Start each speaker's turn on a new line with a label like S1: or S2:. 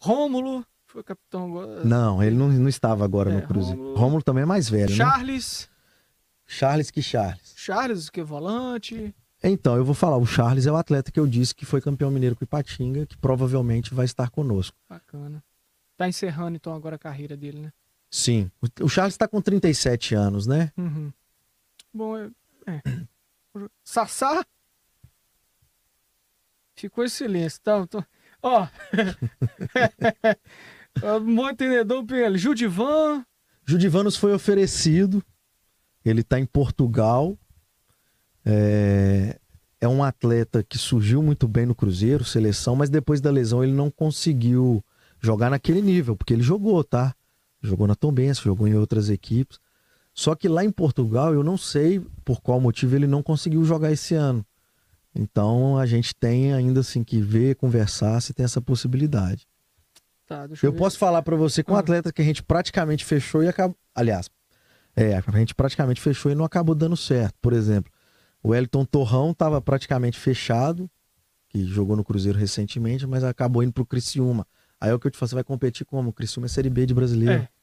S1: Rômulo foi capitão agora.
S2: Não, ele não, não estava agora é, no Cruzeiro. Rômulo... Rômulo... também é mais velho, né?
S1: Charles. Né?
S2: Charles que Charles.
S1: Charles que é volante.
S2: Então, eu vou falar, o Charles é o atleta que eu disse que foi campeão mineiro com Ipatinga, que provavelmente vai estar conosco.
S3: Bacana. Tá encerrando então agora a carreira dele, né?
S2: Sim. O Charles tá com 37 anos, né? Uhum.
S3: Bom, é... é. Sassá?
S4: Ficou em silêncio, tá? Então, tô... Ó. Bom entendedor, Pinheiro. Judivan.
S2: Judivan nos foi oferecido. Ele está em Portugal. É... é um atleta que surgiu muito bem no Cruzeiro, seleção, mas depois da lesão ele não conseguiu jogar naquele nível, porque ele jogou, tá? Jogou na Tombense, jogou em outras equipes. Só que lá em Portugal, eu não sei por qual motivo ele não conseguiu jogar esse ano. Então a gente tem ainda assim que ver, conversar se tem essa possibilidade. Tá, eu, eu posso falar para você com ah. um atleta que a gente praticamente fechou e acabou. Aliás, é, a gente praticamente fechou e não acabou dando certo. Por exemplo, o Elton Torrão estava praticamente fechado, que jogou no Cruzeiro recentemente, mas acabou indo pro Criciúma. Aí é o que eu te falo, você vai competir como? O Criciúma é Série B de brasileiro. É.